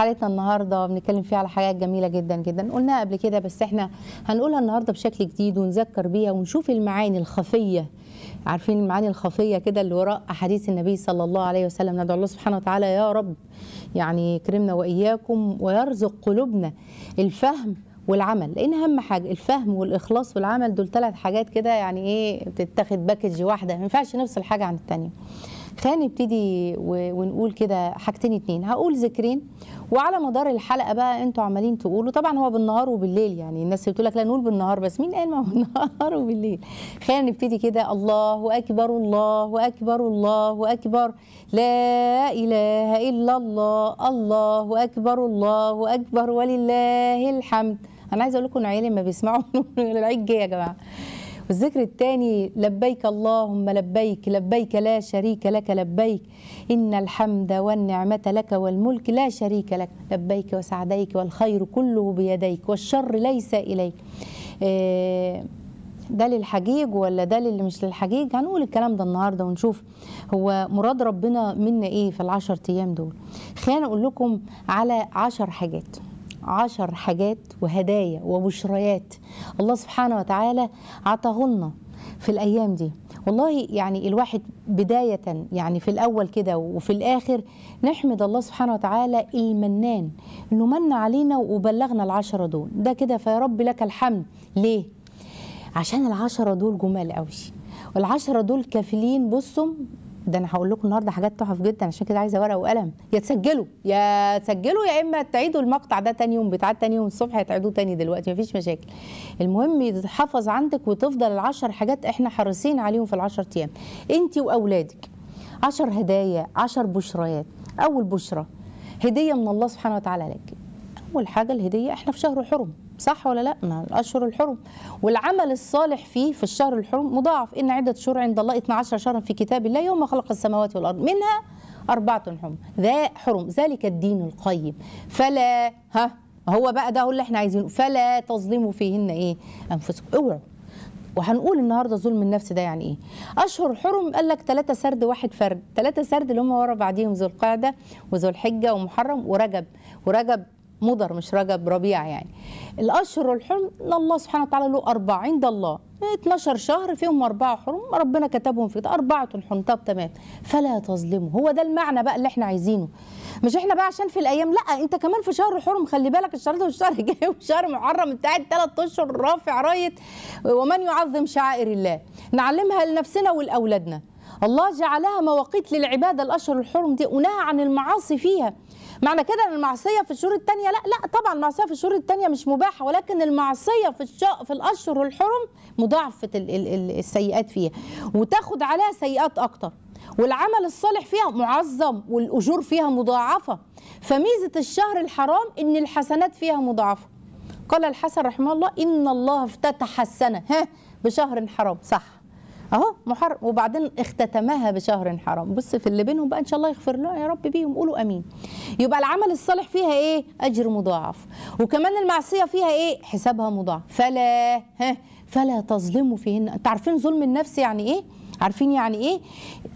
حلقتنا النهارده بنتكلم فيها على حاجات جميله جدا جدا قلناها قبل كده بس احنا هنقولها النهارده بشكل جديد ونذكر بيها ونشوف المعاني الخفيه عارفين المعاني الخفيه كده اللي وراء احاديث النبي صلى الله عليه وسلم ندعو الله سبحانه وتعالى يا رب يعني يكرمنا واياكم ويرزق قلوبنا الفهم والعمل لان اهم حاجه الفهم والاخلاص والعمل دول ثلاث حاجات كده يعني ايه بتتاخد باكج واحده ما ينفعش نفصل حاجه عن الثانيه خلينا نبتدي ونقول كده حاجتين اتنين هقول ذكرين وعلى مدار الحلقه بقى انتوا عمالين تقولوا طبعا هو بالنهار وبالليل يعني الناس بتقول لك لا نقول بالنهار بس مين قال ما هو بالنهار وبالليل خلينا نبتدي كده الله اكبر الله اكبر الله اكبر لا اله الا الله الله اكبر الله اكبر ولله الحمد انا عايزه اقول لكم عيالي ما بيسمعوا العيد جاي يا جماعه والذكر الثاني لبيك اللهم لبيك لبيك لا شريك لك لبيك إن الحمد والنعمة لك والملك لا شريك لك لبيك وسعديك والخير كله بيديك والشر ليس إليك آه، ده للحجيج ولا ده اللي مش للحجيج هنقول الكلام ده النهارده ونشوف هو مراد ربنا منا ايه في العشر ايام دول خلينا اقول لكم على عشر حاجات عشر حاجات وهدايا وبشريات الله سبحانه وتعالى عطاهولنا في الأيام دي والله يعني الواحد بداية يعني في الأول كده وفي الآخر نحمد الله سبحانه وتعالى المنان إنه من علينا وبلغنا العشرة دول ده كده فيا رب لك الحمد ليه؟ عشان العشرة دول جمال قوي والعشرة دول كافلين بصم ده انا هقول لكم النهارده حاجات تحف جدا عشان كده عايزه ورقه وقلم يا تسجلوا يا تسجلوا يا اما تعيدوا المقطع ده تاني يوم بتاع تاني يوم الصبح هتعيدوه تاني دلوقتي مفيش مشاكل المهم يتحفظ عندك وتفضل العشر حاجات احنا حريصين عليهم في العشر ايام انت واولادك عشر هدايا عشر بشريات اول بشره هديه من الله سبحانه وتعالى لك اول حاجه الهديه احنا في شهر حرم صح ولا لا ما الاشهر الحرم والعمل الصالح فيه في الشهر الحرم مضاعف ان عده شهور عند الله 12 شهرا في كتاب الله يوم خلق السماوات والارض منها اربعه حرم ذا حرم ذلك الدين القيم فلا ها هو بقى ده اللي احنا عايزينه فلا تظلموا فيهن ايه انفسكم اوعوا وهنقول النهارده ظلم النفس ده يعني ايه اشهر حرم قال لك ثلاثه سرد واحد فرد ثلاثه سرد اللي هم ورا بعديهم ذو القعده وذو الحجه ومحرم ورجب ورجب مضر مش رجب ربيع يعني الاشهر الحرم ان الله سبحانه وتعالى له أربعة عند الله 12 شهر فيهم اربعه حرم ربنا كتبهم في اربعه الحرم طب تمام فلا تظلموا هو ده المعنى بقى اللي احنا عايزينه مش احنا بقى عشان في الايام لا انت كمان في شهر حرم خلي بالك الشهر ده والشهر الجاي والشهر محرم انت قاعد ثلاث اشهر رافع رايه ومن يعظم شعائر الله نعلمها لنفسنا ولاولادنا الله جعلها مواقيت للعبادة الأشهر الحرم دي ونهى عن المعاصي فيها معنى كده ان المعصيه في الشهور الثانيه لا لا طبعا المعصيه في الشهور الثانيه مش مباحه ولكن المعصيه في في الاشهر الحرم مضاعفه السيئات فيها وتاخد عليها سيئات اكتر والعمل الصالح فيها معظم والاجور فيها مضاعفه فميزه الشهر الحرام ان الحسنات فيها مضاعفه قال الحسن رحمه الله ان الله افتتح السنه ها بشهر حرام صح اهو محرم وبعدين اختتمها بشهر حرام بص في اللي بينهم بقى ان شاء الله يغفر لنا يا رب بيهم قولوا امين يبقى العمل الصالح فيها ايه اجر مضاعف وكمان المعصيه فيها ايه حسابها مضاعف فلا ها فلا تظلموا فيهن انتوا عارفين ظلم النفس يعني ايه عارفين يعني ايه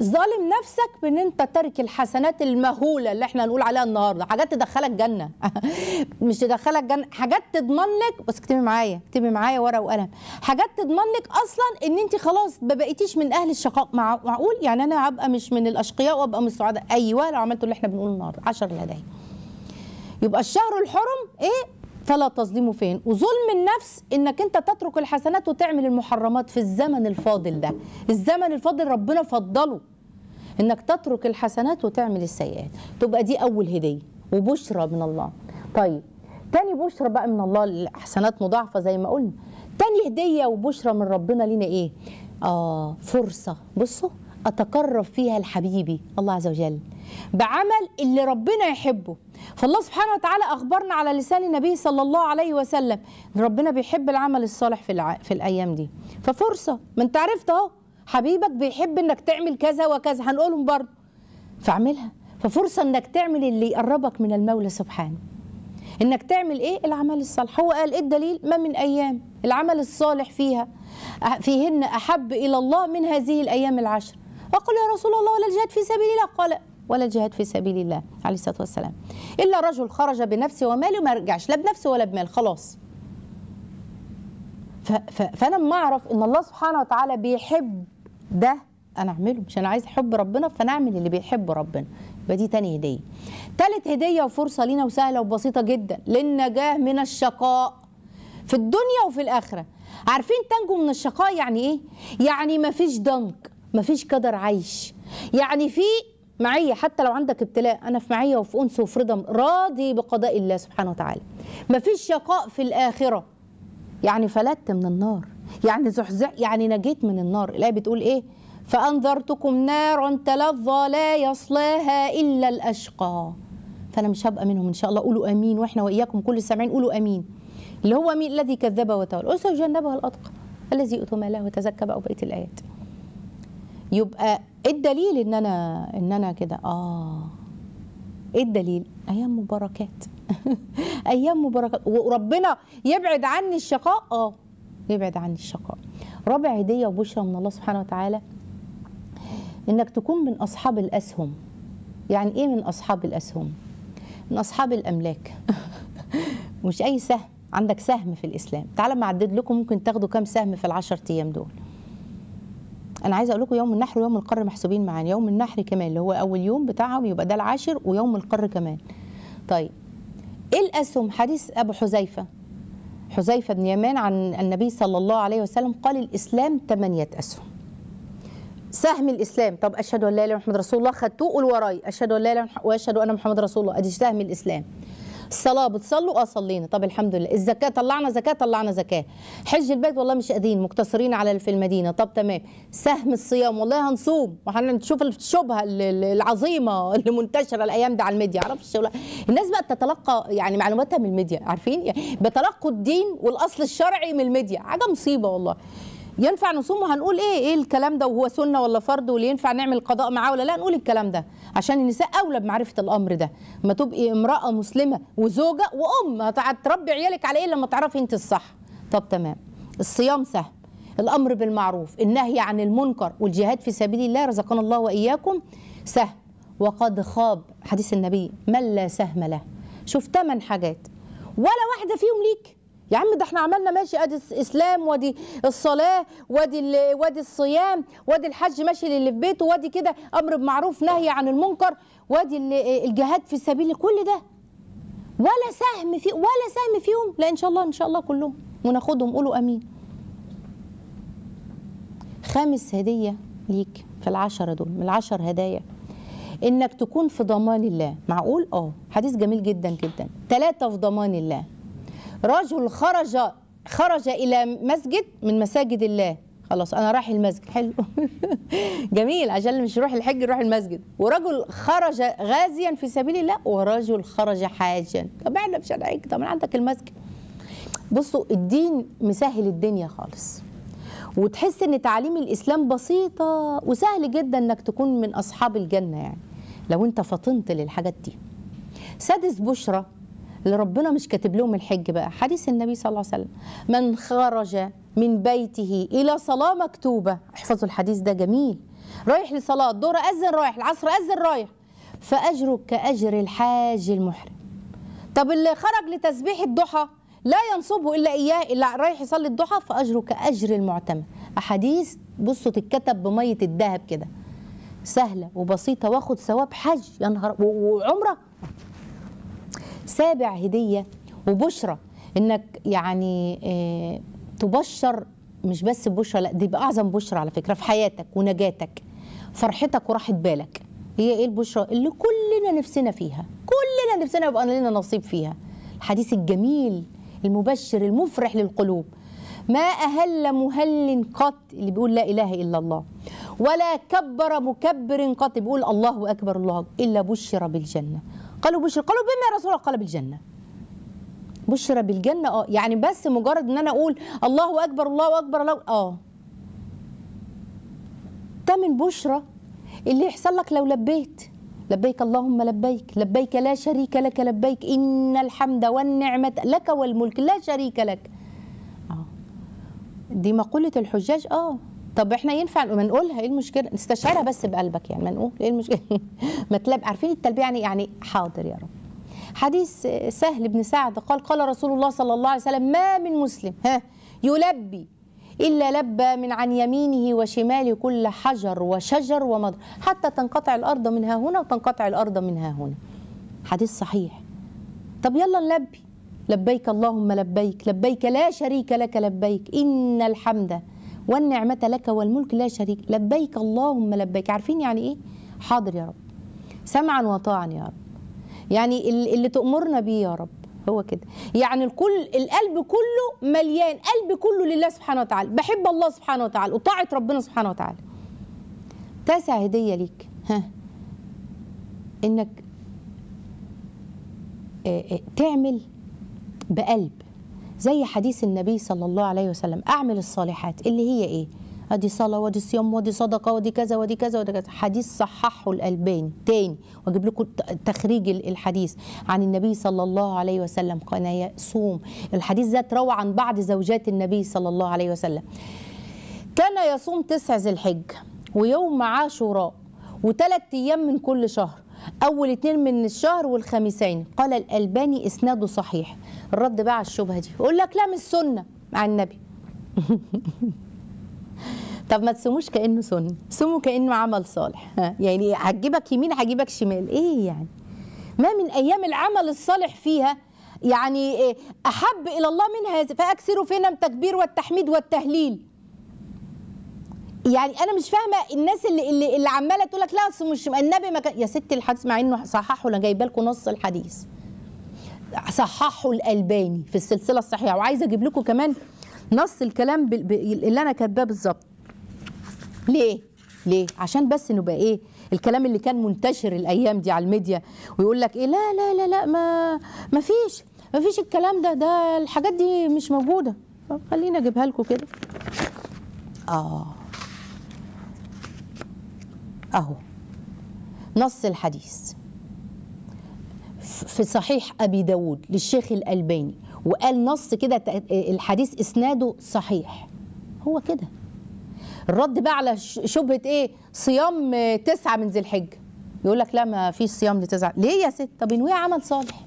ظالم نفسك بان انت ترك الحسنات المهوله اللي احنا نقول عليها النهارده حاجات تدخلك جنه مش تدخلك جنه حاجات تضمن لك بس اكتبي معايا اكتبي معايا ورقه وقلم حاجات تضمن لك اصلا ان انت خلاص ما بقيتيش من اهل الشقاء معقول يعني انا هبقى مش من الاشقياء وابقى من السعداء ايوه لو عملتوا اللي احنا بنقوله النهارده 10 لدي يبقى الشهر الحرم ايه فلا تظلموا فين وظلم النفس انك انت تترك الحسنات وتعمل المحرمات في الزمن الفاضل ده الزمن الفاضل ربنا فضله انك تترك الحسنات وتعمل السيئات تبقى دي اول هديه وبشرى من الله طيب تاني بشرى بقى من الله الحسنات مضاعفه زي ما قلنا تاني هديه وبشرى من ربنا لينا ايه اه فرصه بصوا أتقرب فيها لحبيبي الله عز وجل بعمل اللي ربنا يحبه فالله سبحانه وتعالى أخبرنا على لسان النبي صلى الله عليه وسلم ربنا بيحب العمل الصالح في, الع... في الأيام دي ففرصة ما انت عرفت اهو حبيبك بيحب انك تعمل كذا وكذا هنقولهم برضه فاعملها ففرصة انك تعمل اللي يقربك من المولى سبحانه انك تعمل ايه العمل الصالح هو قال ايه الدليل ما من ايام العمل الصالح فيها فيهن احب الى الله من هذه الايام العشر فقل يا رسول الله ولا الجهاد في سبيل الله قال ولا الجهاد في سبيل الله عليه الصلاه والسلام الا رجل خرج بنفسه وماله ما رجعش لا بنفسه ولا بمال خلاص فانا لما اعرف ان الله سبحانه وتعالى بيحب ده انا اعمله مش انا عايز حب ربنا فانا اعمل اللي بيحب ربنا يبقى دي تاني هديه تالت هديه وفرصه لينا وسهله وبسيطه جدا للنجاه من الشقاء في الدنيا وفي الاخره عارفين تنجو من الشقاء يعني ايه يعني مفيش ضنك مفيش قدر عيش يعني في معية حتى لو عندك ابتلاء أنا في معية وفي أنس وفي رضا راضي بقضاء الله سبحانه وتعالى مفيش شقاء في الآخرة يعني فلت من النار يعني زحزح يعني نجيت من النار الآية بتقول إيه فأنذرتكم نارا تلظى لا يصلاها إلا الأشقى فأنا مش هبقى منهم إن شاء الله قولوا أمين وإحنا وإياكم كل السامعين قولوا أمين اللي هو مين الذي كذب وتولى وسيجنبها الأتقى الذي يؤتي ماله وتزكى بقى بقيه الايات يبقى ايه الدليل ان انا ان انا كده اه ايه الدليل ايام مباركات ايام مباركات وربنا يبعد عني الشقاء اه يبعد عني الشقاء رابع هديه وبشرى من الله سبحانه وتعالى انك تكون من اصحاب الاسهم يعني ايه من اصحاب الاسهم من اصحاب الاملاك مش اي سهم عندك سهم في الاسلام تعالى ما اعدد لكم ممكن تاخدوا كام سهم في العشر ايام دول انا عايزه اقول لكم يوم النحر ويوم القر محسوبين معانا يوم النحر كمان اللي هو اول يوم بتاعهم يبقى ده العاشر ويوم القر كمان طيب ايه الاسهم حديث ابو حذيفه حذيفه بن يمان عن النبي صلى الله عليه وسلم قال الاسلام ثمانيه اسهم سهم الاسلام طب اشهد ان لا اله الا محمد رسول الله خدتوه قول وراي اشهد ان لا اله واشهد ان محمد رسول الله ادي سهم الاسلام الصلاه بتصلوا اه صلينا طب الحمد لله الزكاه طلعنا زكاه طلعنا زكاه حج البيت والله مش قادرين مقتصرين على في المدينه طب تمام سهم الصيام والله هنصوم وهنشوف الشبهه العظيمه اللي منتشره الايام دي على الميديا معرفش الناس بقت تتلقى يعني معلوماتها من الميديا عارفين يعني بتلقوا الدين والاصل الشرعي من الميديا حاجه مصيبه والله ينفع نصوم وهنقول ايه ايه الكلام ده وهو سنه ولا فرض واللي ينفع نعمل قضاء معاه ولا لا نقول الكلام ده عشان النساء اولى بمعرفه الامر ده ما تبقي امراه مسلمه وزوجه وام هتربي عيالك على ايه لما تعرفي انت الصح طب تمام الصيام سهل الامر بالمعروف النهي عن المنكر والجهاد في سبيل الله رزقنا الله واياكم سهل وقد خاب حديث النبي من لا سهم له شوف ثمان حاجات ولا واحده فيهم ليك يا عم ده احنا عملنا ماشي ادي الاسلام وادي الصلاه وادي وادي الصيام وادي الحج ماشي للي في بيته وادي كده امر بمعروف نهي عن المنكر وادي الجهاد في سبيل كل ده ولا سهم في ولا سهم فيهم لا ان شاء الله ان شاء الله كلهم وناخدهم قولوا امين خامس هديه ليك في العشرة دول من العشر هدايا انك تكون في ضمان الله معقول اه حديث جميل جدا جدا ثلاثة في ضمان الله رجل خرج خرج إلى مسجد من مساجد الله خلاص أنا رايح المسجد حلو جميل عشان مش يروح الحج يروح المسجد ورجل خرج غازيا في سبيل الله ورجل خرج حاجا طب احنا مش هنحج طب عندك المسجد بصوا الدين مسهل الدنيا خالص وتحس ان تعاليم الاسلام بسيطه وسهل جدا انك تكون من اصحاب الجنه يعني لو انت فطنت للحاجات دي سادس بشرى اللي ربنا مش كاتب لهم الحج بقى حديث النبي صلى الله عليه وسلم من خرج من بيته الى صلاه مكتوبه احفظوا الحديث ده جميل رايح لصلاه الظهر اذن رايح العصر اذن رايح فاجرك كاجر الحاج المحرم طب اللي خرج لتسبيح الضحى لا ينصبه الا اياه اللي رايح يصلي الضحى فاجره كاجر المعتمد احاديث بصوا تتكتب بميه الذهب كده سهله وبسيطه واخد ثواب حج يا نهار وعمره سابع هدية وبشرة انك يعني آه، تبشر مش بس بشرة لا دي بأعظم بشرة على فكرة في حياتك ونجاتك فرحتك وراحة بالك هي ايه البشرة اللي كلنا نفسنا فيها كلنا نفسنا يبقى لنا نصيب فيها الحديث الجميل المبشر المفرح للقلوب ما أهل مهل قط اللي بيقول لا إله إلا الله ولا كبر مكبر قط بيقول الله أكبر الله إلا بشر بالجنة قالوا بشر قالوا بما يا رسول الله قال بالجنة بشرى بالجنة اه يعني بس مجرد ان انا اقول الله اكبر الله اكبر الله اه ده من بشرى اللي يحصل لك لو لبيت لبيك اللهم لبيك لبيك لا شريك لك لبيك إن الحمد والنعمة لك والملك لا شريك لك آه. دي مقولة الحجاج آه طب احنا ينفع ما نقولها ايه المشكله نستشعرها بس بقلبك يعني ما نقول ايه المشكله ما تلب عارفين التلبيه يعني يعني حاضر يا رب حديث سهل بن سعد قال قال رسول الله صلى الله عليه وسلم ما من مسلم ها يلبي إلا لبى من عن يمينه وشماله كل حجر وشجر ومضر حتى تنقطع الأرض منها هنا وتنقطع الأرض منها هنا حديث صحيح طب يلا نلبي لبيك اللهم لبيك لبيك لا شريك لك لبيك إن الحمد والنعمة لك والملك لا شريك لبيك اللهم لبيك عارفين يعني إيه؟ حاضر يا رب سمعا وطاعا يا رب يعني اللي تأمرنا بيه يا رب هو كده يعني الكل القلب كله مليان قلب كله لله سبحانه وتعالى بحب الله سبحانه وتعالى وطاعة ربنا سبحانه وتعالى تاسع هدية ليك ها انك تعمل بقلب زي حديث النبي صلى الله عليه وسلم أعمل الصالحات اللي هي إيه؟ ادي صلاه وادي صيام وادي صدقه وادي كذا وادي كذا وادي كذا حديث صححه الالباني تاني واجيب لكم تخريج الحديث عن النبي صلى الله عليه وسلم كان يصوم الحديث ده روى عن بعض زوجات النبي صلى الله عليه وسلم كان يصوم تسع ذي الحج ويوم عاشوراء وثلاث ايام من كل شهر أول اتنين من الشهر والخميسين قال الألباني إسناده صحيح الرد بقى على الشبهة دي يقول لك لا مش سنة مع النبي طب ما تسموش كأنه سنة سموا كأنه عمل صالح يعني هتجيبك يمين هتجيبك شمال إيه يعني ما من أيام العمل الصالح فيها يعني إيه، أحب إلى الله منها فأكثروا فينا التكبير والتحميد والتهليل يعني انا مش فاهمه الناس اللي اللي, اللي عماله تقول لك لا اصل مش النبي ما كان يا ستي الحديث مع انه صححه انا جايبه لكم نص الحديث صححه الالباني في السلسله الصحيحه وعايزه اجيب لكم كمان نص الكلام ب... ب... اللي انا كاتباه بالظبط ليه ليه عشان بس نبقى ايه الكلام اللي كان منتشر الايام دي على الميديا ويقول لك ايه لا لا لا لا ما ما فيش ما فيش الكلام ده ده الحاجات دي مش موجوده خليني اجيبها لكم كده اه أهو نص الحديث في صحيح أبي داود للشيخ الألباني وقال نص كده الحديث إسناده صحيح هو كده الرد بقى على شبهة إيه صيام تسعة من ذي الحجة يقول لك لا ما فيش صيام لتسعة ليه يا ست طب انويه عمل صالح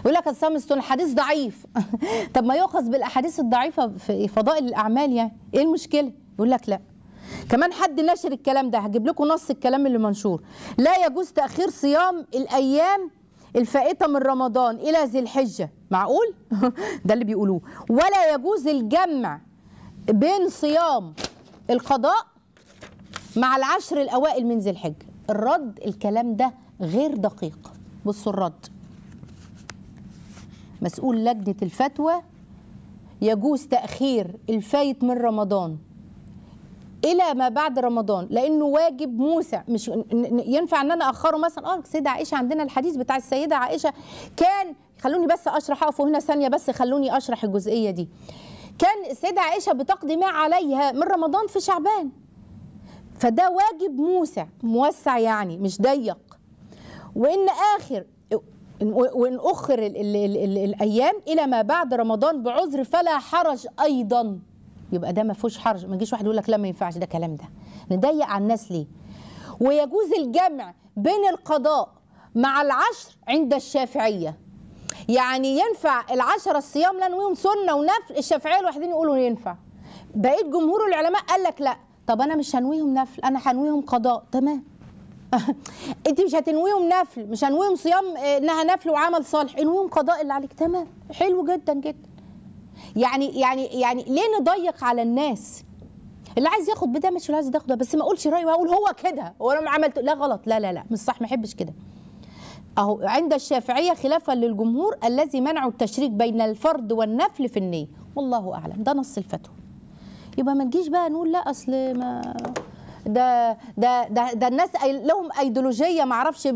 يقول لك السامستون حديث ضعيف طب ما يؤخذ بالاحاديث الضعيفه في فضائل الاعمال يعني ايه المشكله يقول لك لا كمان حد نشر الكلام ده هجيب لكم نص الكلام اللي منشور لا يجوز تاخير صيام الايام الفائته من رمضان الى ذي الحجه معقول ده اللي بيقولوه ولا يجوز الجمع بين صيام القضاء مع العشر الاوائل من ذي الحجه الرد الكلام ده غير دقيق بصوا الرد مسؤول لجنه الفتوى يجوز تاخير الفايت من رمضان الى ما بعد رمضان لانه واجب موسع مش ينفع ان انا اخره مثلا اه السيده عائشه عندنا الحديث بتاع السيده عائشه كان خلوني بس اشرح اقف هنا ثانيه بس خلوني اشرح الجزئيه دي كان السيده عائشه بتقضي ما عليها من رمضان في شعبان فده واجب موسع موسع يعني مش ضيق وان اخر وان اخر الايام الى ما بعد رمضان بعذر فلا حرج ايضا يبقى ده ما فيهوش حرج ما يجيش واحد يقول لك لا ما ينفعش ده كلام ده نضيق على الناس ليه ويجوز الجمع بين القضاء مع العشر عند الشافعيه يعني ينفع العشرة الصيام لانويهم سنه ونفل الشافعيه الواحدين يقولوا ينفع بقيت جمهور العلماء قال لك لا طب انا مش هنويهم نفل انا هنويهم قضاء تمام انت مش هتنويهم نفل مش هنويهم صيام آه، انها نفل وعمل صالح انويهم قضاء اللي عليك تمام حلو جدا جدا يعني يعني يعني ليه نضيق على الناس اللي عايز ياخد بده مش اللي عايز ياخد بس ما اقولش رايي واقول هو كده وانا ما عملت لا غلط لا لا لا مش صح ما احبش كده اهو عند الشافعيه خلافا للجمهور الذي منعوا التشريك بين الفرد والنفل في النيه والله اعلم ده نص الفتوى يبقى ما نجيش بقى نقول لا اصل ما ده ده ده, ده الناس لهم ايديولوجيه ما اعرفش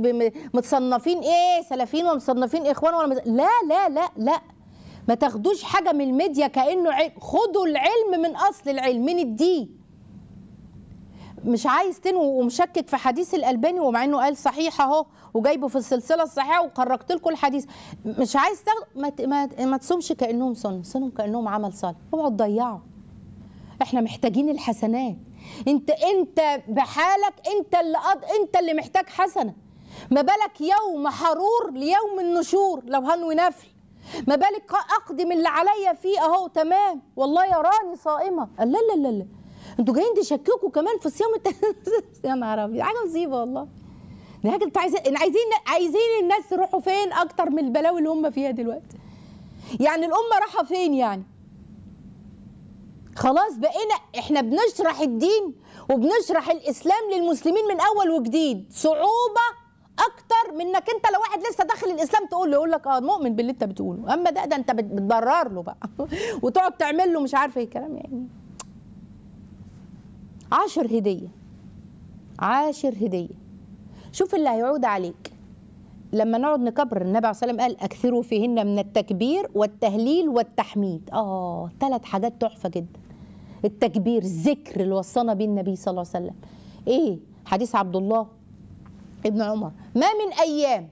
متصنفين ايه سلفيين ومصنفين اخوان ولا لا لا لا لا ما تاخدوش حاجه من الميديا كانه علم خدوا العلم من اصل العلم من الدين مش عايز تنوي ومشكك في حديث الالباني ومع انه قال صحيح اهو وجايبه في السلسله الصحيحه وخرجت لكم الحديث مش عايز تاخد ما, ما, ما تصومش كانهم سنه صومهم كانهم عمل صالح اوعوا تضيعوا احنا محتاجين الحسنات انت انت بحالك انت اللي انت اللي محتاج حسنه ما بالك يوم حرور ليوم النشور لو هنوي نفل ما بالك اقدم اللي عليا فيه اهو تمام والله يراني صائمه قال لا لا لا انتوا جايين تشككوا كمان في الصيام يا نهار ابيض حاجه مصيبه والله ده حاجه انتوا عايزين عايزين عايزين الناس تروحوا فين اكتر من البلاوي اللي هم فيها دلوقتي يعني الامه رايحه فين يعني خلاص بقينا احنا بنشرح الدين وبنشرح الاسلام للمسلمين من اول وجديد صعوبه اكتر منك انت لو واحد لسه داخل الاسلام تقول له يقول لك اه مؤمن باللي انت بتقوله اما ده ده انت بتضرر له بقى وتقعد تعمل له مش عارفه ايه الكلام يعني عاشر هديه عاشر هديه شوف اللي هيعود عليك لما نقعد نكبر النبي عليه وسلم قال اكثروا فيهن من التكبير والتهليل والتحميد اه ثلاث حاجات تحفه جدا التكبير الذكر اللي وصانا بيه النبي صلى الله عليه وسلم ايه حديث عبد الله ابن عمر ما من أيام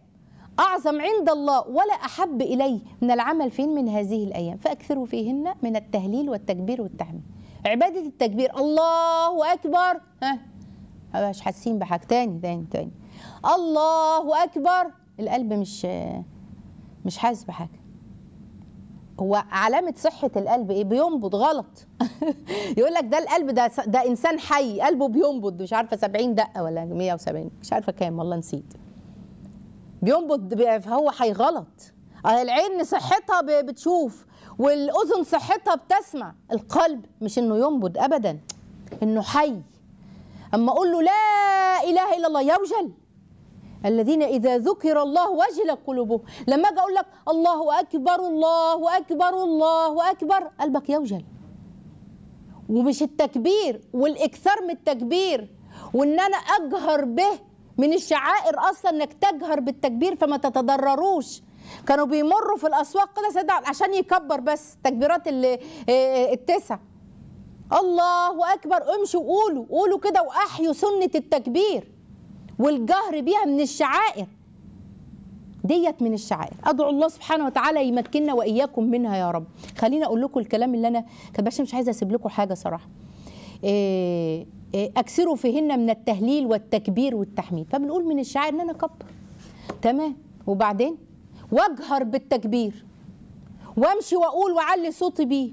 أعظم عند الله ولا أحب إليه من العمل فين من هذه الأيام فأكثروا فيهن من التهليل والتكبير والتعميم عبادة التكبير الله أكبر ها مش حاسين بحاجة تاني تاني تاني الله أكبر القلب مش مش حاسس بحاجة هو علامة صحة القلب ايه بينبض غلط يقول لك ده القلب ده ده انسان حي قلبه بينبض مش عارفة 70 دقة ولا 170 مش عارفة كام والله نسيت بينبض فهو حي غلط آه، العين صحتها بتشوف والاذن صحتها بتسمع القلب مش انه ينبض ابدا انه حي اما اقول له لا اله الا الله يوجل الذين إذا ذكر الله وجلت قلوبهم لما أجي أقول لك الله أكبر الله أكبر الله أكبر قلبك يوجل ومش التكبير والإكثار من التكبير وإن أنا أجهر به من الشعائر أصلا إنك تجهر بالتكبير فما تتضرروش كانوا بيمروا في الأسواق كده سيدنا عشان يكبر بس تكبيرات آه، آه، التسع الله أكبر امشوا وقولوا قولوا كده وأحيوا سنة التكبير والجهر بيها من الشعائر ديت من الشعائر ادعو الله سبحانه وتعالى يمكننا واياكم منها يا رب خليني اقول لكم الكلام اللي انا كباشا مش عايزه اسيب لكم حاجه صراحه إيه إيه اكثروا فيهن من التهليل والتكبير والتحميد فبنقول من الشعائر ان انا اكبر تمام وبعدين واجهر بالتكبير وامشي واقول واعلي صوتي بيه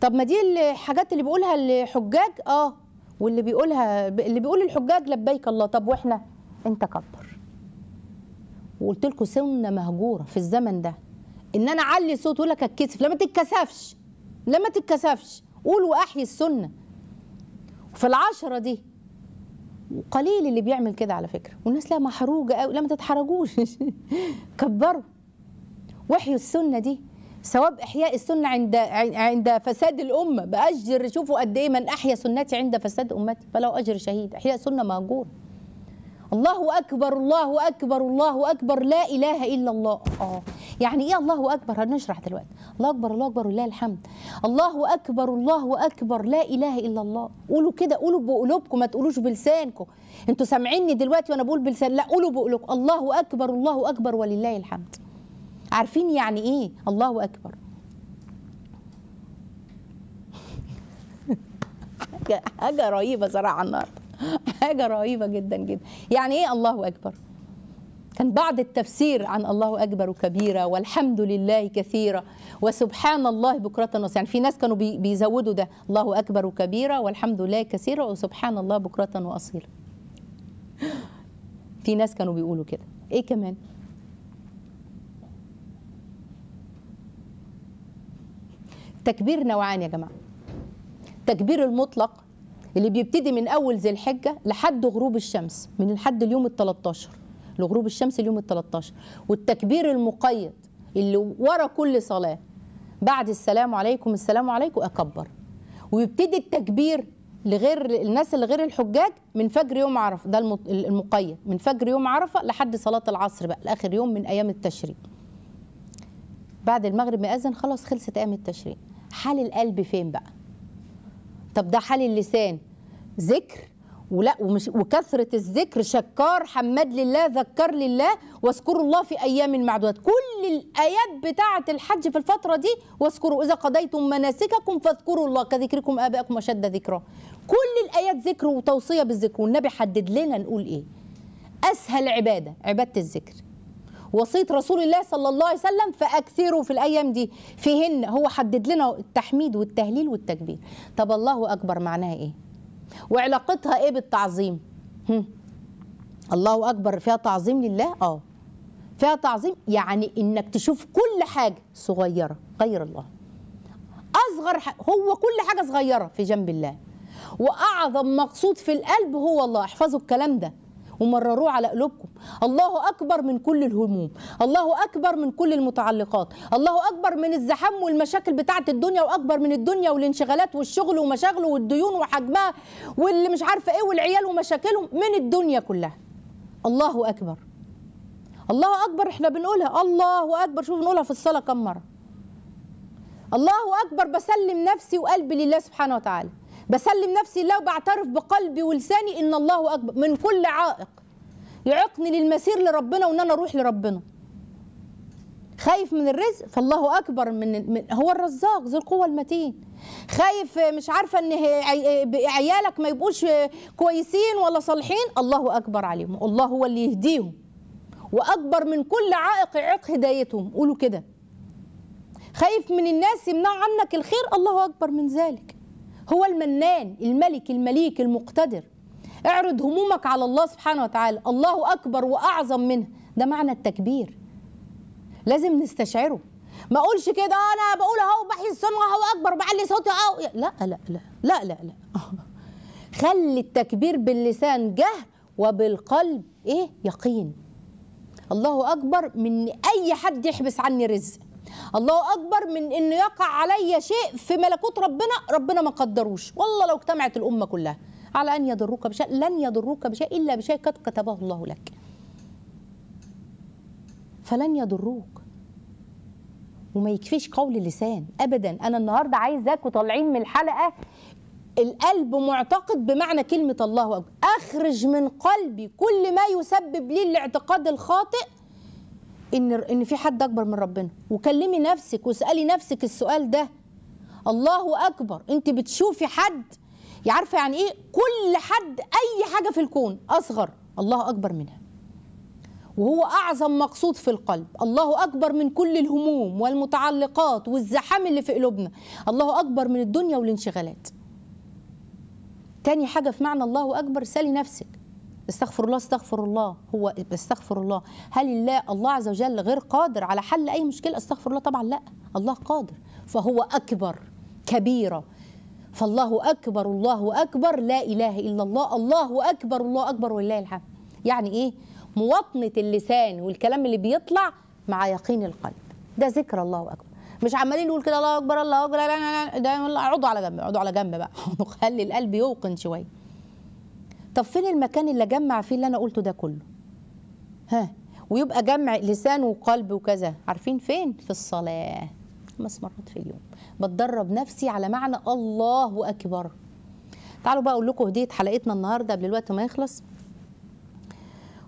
طب ما دي الحاجات اللي بيقولها الحجاج اه واللي بيقولها اللي بيقول الحجاج لبيك الله طب واحنا انت كبر وقلت لكم سنه مهجوره في الزمن ده ان انا اعلي صوت ولا اتكسف لما تتكسفش لما تتكسفش قول واحيي السنه في العشره دي وقليل اللي بيعمل كده على فكره والناس لا محروجه قوي لا ما تتحرجوش كبروا واحيوا السنه دي ثواب احياء السنه عند عند فساد الامه باجر شوفوا قد ايه من احيا سنتي عند فساد امتي فله اجر شهيد احياء سنه ماجور الله اكبر الله اكبر الله اكبر لا اله الا الله اه يعني ايه الله اكبر هنشرح دلوقتي الله اكبر الله اكبر ولله الحمد الله اكبر الله اكبر لا اله الا الله قولوا كده قولوا بقلوبكم ما تقولوش بلسانكم انتوا سامعيني دلوقتي وانا بقول بلسان لا قولوا بقلوبكم الله اكبر الله اكبر ولله الحمد عارفين يعني ايه الله اكبر حاجه رهيبه صراحه النهارده حاجه رهيبه جدا جدا يعني ايه الله اكبر كان بعض التفسير عن الله اكبر كبيره والحمد لله كثيره وسبحان الله بكره النص يعني في ناس كانوا بيزودوا ده الله اكبر كبيره والحمد لله كثيره وسبحان الله بكره واصيلا في ناس كانوا بيقولوا كده ايه كمان التكبير نوعان يا جماعه تكبير المطلق اللي بيبتدي من اول ذي الحجه لحد غروب الشمس من لحد اليوم ال 13 لغروب الشمس اليوم ال 13 والتكبير المقيد اللي ورا كل صلاه بعد السلام عليكم السلام عليكم اكبر ويبتدي التكبير لغير الناس اللي غير الحجاج من فجر يوم عرفه ده المقيد من فجر يوم عرفه لحد صلاه العصر بقى لاخر يوم من ايام التشريق بعد المغرب ما اذن خلاص خلصت ايام التشريق حال القلب فين بقى طب ده حال اللسان ذكر ولا ومش وكثرة الذكر شكار حمد لله ذكر لله واذكروا الله في أيام معدودات كل الآيات بتاعة الحج في الفترة دي واذكروا إذا قضيتم مناسككم فاذكروا الله كذكركم آبائكم أشد ذكرا كل الآيات ذكر وتوصية بالذكر والنبي حدد لنا نقول إيه أسهل عبادة عبادة الذكر وصيه رسول الله صلى الله عليه وسلم فاكثروا في الايام دي فيهن هو حدد لنا التحميد والتهليل والتكبير طب الله اكبر معناها ايه وعلاقتها ايه بالتعظيم هم. الله اكبر فيها تعظيم لله اه فيها تعظيم يعني انك تشوف كل حاجه صغيره غير الله اصغر حاجة هو كل حاجه صغيره في جنب الله واعظم مقصود في القلب هو الله احفظوا الكلام ده ومرروه على قلوبكم الله أكبر من كل الهموم الله أكبر من كل المتعلقات الله أكبر من الزحام والمشاكل بتاعة الدنيا وأكبر من الدنيا والانشغالات والشغل ومشاغله والديون وحجمها واللي مش عارفة إيه والعيال ومشاكلهم من الدنيا كلها الله أكبر الله أكبر إحنا بنقولها الله أكبر شوف بنقولها في الصلاة كم مرة الله أكبر بسلم نفسي وقلبي لله سبحانه وتعالى بسلم نفسي لله وبعترف بقلبي ولساني ان الله اكبر من كل عائق يعيقني للمسير لربنا وان انا اروح لربنا خايف من الرزق فالله اكبر من, من هو الرزاق ذو القوه المتين خايف مش عارفه ان عيالك ما يبقوش كويسين ولا صالحين الله اكبر عليهم الله هو اللي يهديهم واكبر من كل عائق يعيق هدايتهم قولوا كده خايف من الناس يمنعوا عنك الخير الله اكبر من ذلك هو المنان الملك المليك المقتدر اعرض همومك على الله سبحانه وتعالى الله أكبر وأعظم منه ده معنى التكبير لازم نستشعره ما اقولش كده آه، انا بقول اهو بحيي السمعه اهو اكبر بعلي صوتي اهو لا لا لا لا لا لا خلي التكبير باللسان جهل وبالقلب ايه يقين الله اكبر من اي حد يحبس عني رزق الله اكبر من انه يقع عليا شيء في ملكوت ربنا ربنا ما قدروش والله لو اجتمعت الامه كلها على ان يضروك بشيء لن يضروك بشيء الا بشيء قد كتبه الله لك فلن يضروك وما يكفيش قول اللسان ابدا انا النهارده عايزك وطالعين من الحلقه القلب معتقد بمعنى كلمه الله اكبر اخرج من قلبي كل ما يسبب لي الاعتقاد الخاطئ ان ان في حد اكبر من ربنا وكلمي نفسك واسالي نفسك السؤال ده الله اكبر انت بتشوفي حد عارفه يعني ايه كل حد اي حاجه في الكون اصغر الله اكبر منها وهو اعظم مقصود في القلب الله اكبر من كل الهموم والمتعلقات والزحام اللي في قلوبنا الله اكبر من الدنيا والانشغالات تاني حاجه في معنى الله اكبر سالي نفسك استغفر الله استغفر الله هو استغفر الله هل الله الله عز وجل غير قادر على حل اي مشكله استغفر الله طبعا لا الله قادر فهو اكبر كبيره فالله اكبر الله اكبر لا اله الا الله الله اكبر الله اكبر ولله الحمد يعني ايه مواطنه اللسان والكلام اللي بيطلع مع يقين القلب ده ذكر الله اكبر مش عمالين نقول كده الله اكبر الله اكبر لا لا لا ده اقعدوا على جنب اقعدوا على جنب بقى خلي القلب يوقن شويه طب فين المكان اللي جمع فيه اللي انا قلته ده كله ها ويبقى جمع لسان وقلب وكذا عارفين فين في الصلاه خمس مرات في اليوم بتدرب نفسي على معنى الله اكبر تعالوا بقى اقول لكم هديه حلقتنا النهارده قبل الوقت ما يخلص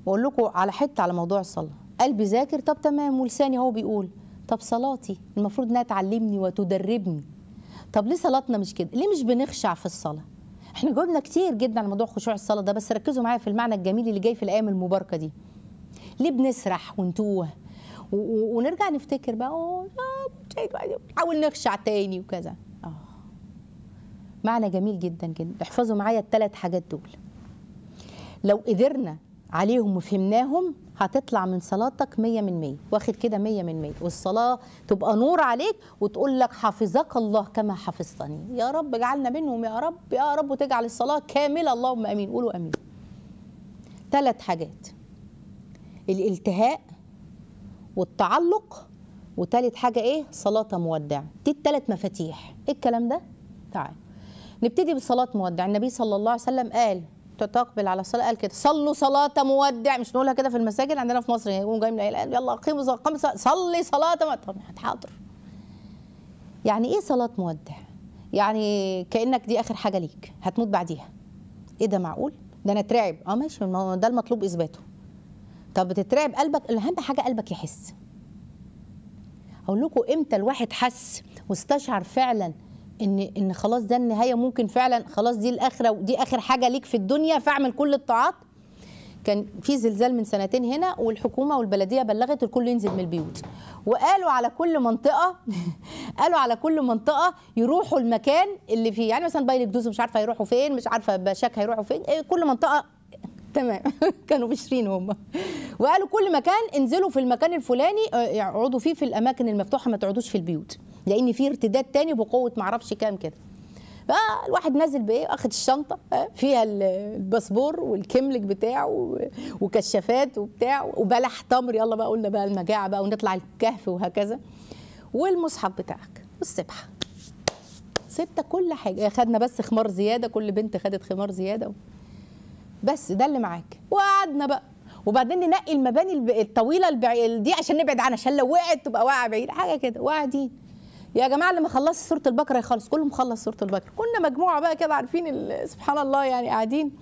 واقول لكم على حته على موضوع الصلاه قلبي ذاكر طب تمام ولساني هو بيقول طب صلاتي المفروض انها تعلمني وتدربني طب ليه صلاتنا مش كده ليه مش بنخشع في الصلاه احنا جاوبنا كتير جدا على موضوع خشوع الصلاه ده بس ركزوا معايا في المعنى الجميل اللي جاي في الايام المباركه دي ليه بنسرح ونتوه ونرجع نفتكر بقى ونحاول نخشع تاني وكذا اه معنى جميل جدا جدا احفظوا معايا الثلاث حاجات دول لو قدرنا عليهم وفهمناهم هتطلع من صلاتك 100 من مية واخد كده 100 من مية والصلاه تبقى نور عليك وتقول لك حفظك الله كما حفظتني يا رب اجعلنا منهم يا رب يا رب وتجعل الصلاه كامله اللهم امين قولوا امين ثلاث حاجات الالتهاء والتعلق وتالت حاجه ايه صلاه مودع دي الثلاث مفاتيح ايه الكلام ده تعال نبتدي بصلاه مودع النبي صلى الله عليه وسلم قال تقبل على الصلاه قال كده صلوا صلاه مودع مش نقولها كده في المساجد عندنا في مصر يقوم جاي من قال يلا أقيموا صلاه صلي صلاه مودع طب حاضر يعني ايه صلاه مودع يعني كانك دي اخر حاجه ليك هتموت بعديها ايه ده معقول ده انا اترعب اه ماشي ده المطلوب اثباته طب بتترعب قلبك اهم حاجه قلبك يحس اقول لكم امتى الواحد حس واستشعر فعلا ان ان خلاص ده النهايه ممكن فعلا خلاص دي الاخره ودي اخر حاجه ليك في الدنيا فاعمل كل الطاعات كان في زلزال من سنتين هنا والحكومه والبلديه بلغت الكل ينزل من البيوت وقالوا على كل منطقه قالوا على كل منطقه يروحوا المكان اللي فيه يعني مثلا بايلك دوز مش عارفه هيروحوا فين مش عارفه بشاك هيروحوا فين إيه، كل منطقه تمام كانوا بشرين هم وقالوا كل مكان انزلوا في المكان الفلاني اقعدوا آه، فيه في الاماكن المفتوحه ما تقعدوش في البيوت لان في ارتداد تاني بقوه معرفش كام كده فالواحد نازل بايه اخد الشنطه آه، فيها الباسبور والكملك بتاعه وكشافات وبتاع وبلح تمر يلا بقى قلنا بقى المجاعه بقى ونطلع الكهف وهكذا والمصحف بتاعك والسبحه سبت كل حاجه خدنا بس خمار زياده كل بنت خدت خمار زياده بس ده اللي معاك وقعدنا بقى وبعدين ننقي المباني الطويله دي عشان نبعد عنها عشان لو وقعت تبقى واقعه بعيد حاجه كده وقاعدين يا جماعه اللي ما خلصش سوره البقره يخلص كله مخلص سوره البقره كنا مجموعه بقى كده عارفين سبحان الله يعني قاعدين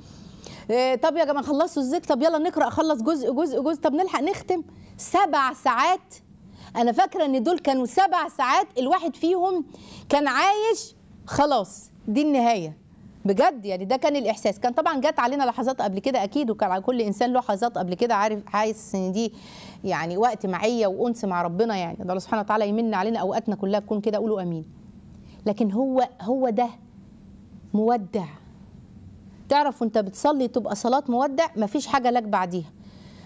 آه، طب يا جماعه خلصوا الذكر طب يلا نقرا خلص جزء جزء جزء طب نلحق نختم سبع ساعات انا فاكره ان دول كانوا سبع ساعات الواحد فيهم كان عايش خلاص دي النهايه بجد يعني ده كان الاحساس كان طبعا جت علينا لحظات قبل كده اكيد وكان على كل انسان له لحظات قبل كده عارف حاسس ان دي يعني وقت معيه وانس مع ربنا يعني الله سبحانه وتعالى يمن علينا اوقاتنا كلها تكون كده قولوا امين لكن هو هو ده مودع تعرف وانت بتصلي تبقى صلاه مودع مفيش حاجه لك بعديها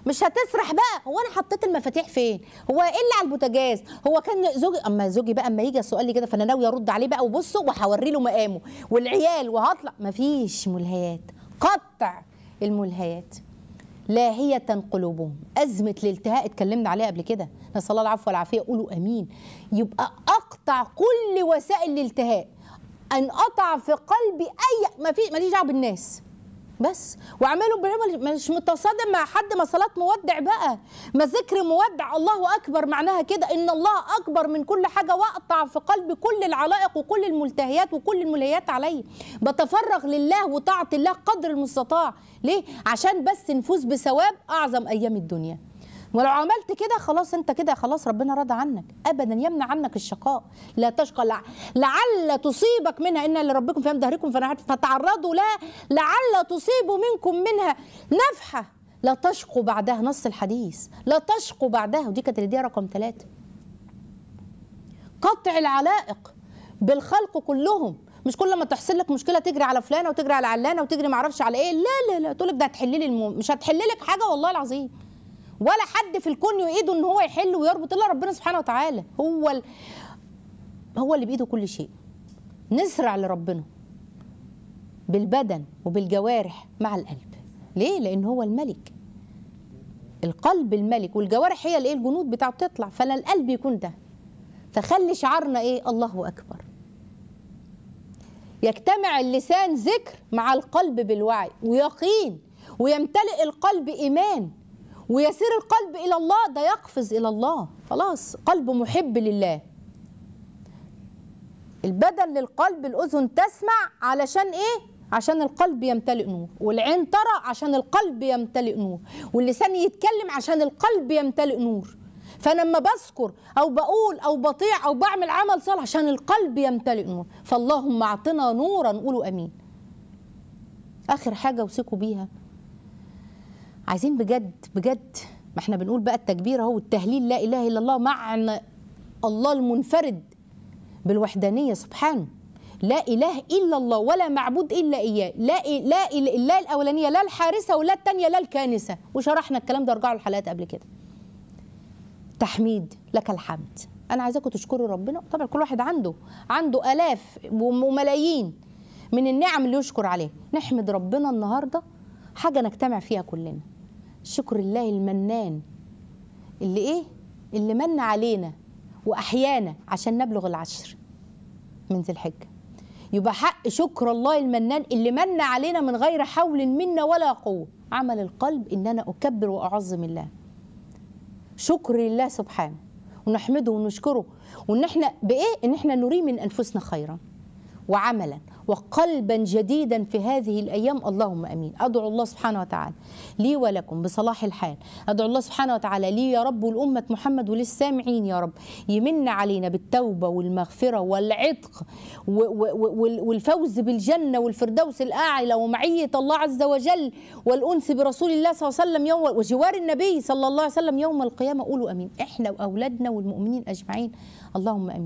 مش هتسرح بقى هو انا حطيت المفاتيح فين هو ايه اللي على البوتاجاز هو كان زوجي اما زوجي بقى اما يجي السؤال لي كده فانا ناوي ارد عليه بقى وبصه وهوري له مقامه والعيال وهطلع مفيش ملهيات قطع الملهيات لاهية قلوبهم أزمة الالتهاء اتكلمنا عليها قبل كده نسأل الله العفو والعافية قولوا أمين يبقى أقطع كل وسائل الالتهاء أنقطع في قلبي أي ما فيش ماليش دعوة بالناس بس واعملوا بعمل مش متصادم مع حد ما صلاه مودع بقى ما ذكر مودع الله اكبر معناها كده ان الله اكبر من كل حاجه واقطع في قلبي كل العلائق وكل الملتهيات وكل الملهيات عليا بتفرغ لله وطاعه الله قدر المستطاع ليه عشان بس نفوز بثواب اعظم ايام الدنيا ولو عملت كده خلاص انت كده خلاص ربنا رضى عنك ابدا يمنع عنك الشقاء لا تشقى لعل تصيبك منها ان اللي ربكم في دهركم فتعرضوا لها لعل تصيبوا منكم منها نفحه لا تشقوا بعدها نص الحديث لا تشقوا بعدها ودي كانت الهديه رقم ثلاثه قطع العلائق بالخلق كلهم مش كل ما تحصل لك مشكله تجري على فلانه وتجري على علانه وتجري معرفش على ايه لا لا لا تقول لك ده هتحل لي المو... مش هتحل لك حاجه والله العظيم ولا حد في الكون يؤيده ان هو يحل ويربط الا ربنا سبحانه وتعالى هو ال... هو اللي بايده كل شيء نسرع لربنا بالبدن وبالجوارح مع القلب ليه لان هو الملك القلب الملك والجوارح هي الايه الجنود بتاعه تطلع فلا القلب يكون ده فخلي شعارنا ايه الله اكبر يجتمع اللسان ذكر مع القلب بالوعي ويقين ويمتلئ القلب ايمان ويسير القلب إلى الله ده يقفز إلى الله خلاص قلب محب لله البدن للقلب الأذن تسمع علشان إيه؟ عشان القلب يمتلئ نور والعين ترى عشان القلب يمتلئ نور واللسان يتكلم عشان القلب يمتلئ نور فانا لما بذكر او بقول او بطيع او بعمل عمل صالح عشان القلب يمتلئ نور فاللهم اعطنا نورا قولوا امين اخر حاجه اوصيكم بيها عايزين بجد بجد ما احنا بنقول بقى التكبير اهو والتهليل لا اله الا الله مع الله المنفرد بالوحدانيه سبحانه لا اله الا الله ولا معبود الا اياه لا لا لا الاولانيه لا الحارسه ولا الثانيه لا الكانسه وشرحنا الكلام ده ارجعوا الحلقات قبل كده تحميد لك الحمد انا عايزاكم تشكروا ربنا طبعا كل واحد عنده عنده الاف وملايين من النعم اللي يشكر عليها نحمد ربنا النهارده حاجه نجتمع فيها كلنا شكر الله المنان اللي إيه؟ اللي من علينا وأحيانا عشان نبلغ العشر من ذي الحجة يبقى حق شكر الله المنان اللي من علينا من غير حول منا ولا قوة عمل القلب إن أنا أكبر وأعظم الله شكر لله سبحانه ونحمده ونشكره وإن إحنا بإيه؟ إن إحنا نري من أنفسنا خيرا وعملا وقلبا جديدا في هذه الأيام اللهم أمين أدعو الله سبحانه وتعالى لي ولكم بصلاح الحال أدعو الله سبحانه وتعالى لي يا رب ولأمة محمد وللسامعين يا رب يمن علينا بالتوبة والمغفرة والعتق والفوز بالجنة والفردوس الأعلى ومعية الله عز وجل والأنس برسول الله صلى الله عليه وسلم يوم وجوار النبي صلى الله عليه وسلم يوم القيامة قولوا أمين إحنا وأولادنا والمؤمنين أجمعين اللهم أمين